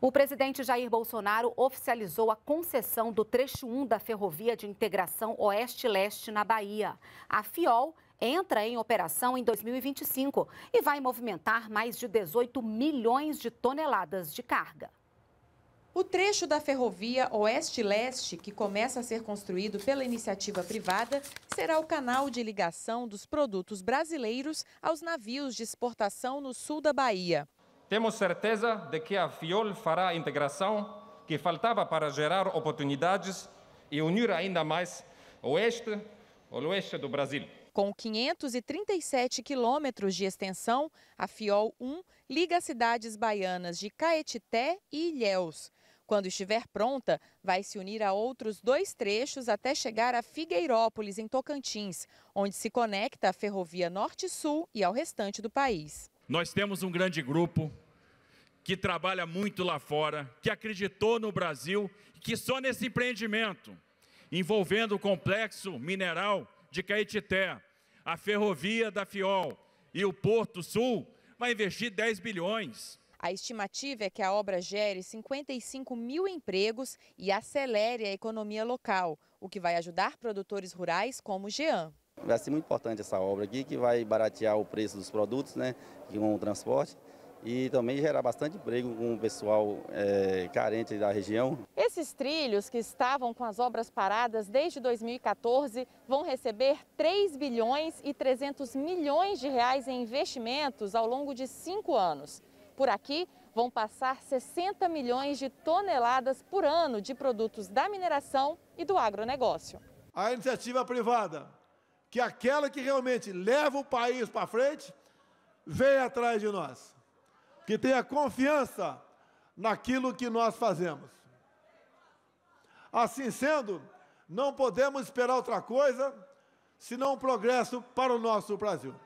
O presidente Jair Bolsonaro oficializou a concessão do trecho 1 da Ferrovia de Integração Oeste-Leste na Bahia. A FIOL entra em operação em 2025 e vai movimentar mais de 18 milhões de toneladas de carga. O trecho da ferrovia Oeste-Leste, que começa a ser construído pela iniciativa privada, será o canal de ligação dos produtos brasileiros aos navios de exportação no sul da Bahia. Temos certeza de que a FIOL fará a integração que faltava para gerar oportunidades e unir ainda mais o oeste o oeste do Brasil. Com 537 quilômetros de extensão, a FIOL 1 liga as cidades baianas de Caetité e Ilhéus. Quando estiver pronta, vai se unir a outros dois trechos até chegar a Figueirópolis, em Tocantins, onde se conecta à ferrovia Norte-Sul e ao restante do país. Nós temos um grande grupo que trabalha muito lá fora, que acreditou no Brasil, que só nesse empreendimento, envolvendo o complexo mineral de Caetité, a ferrovia da Fiol e o Porto Sul, vai investir 10 bilhões. A estimativa é que a obra gere 55 mil empregos e acelere a economia local, o que vai ajudar produtores rurais como Jean. Vai ser muito importante essa obra aqui, que vai baratear o preço dos produtos, né, com o transporte e também gerar bastante emprego com o pessoal é, carente da região. Esses trilhos que estavam com as obras paradas desde 2014 vão receber 3 bilhões e 300 milhões de reais em investimentos ao longo de cinco anos. Por aqui vão passar 60 milhões de toneladas por ano de produtos da mineração e do agronegócio. A iniciativa privada, que é aquela que realmente leva o país para frente, vem atrás de nós que tenha confiança naquilo que nós fazemos. Assim sendo, não podemos esperar outra coisa senão um progresso para o nosso Brasil.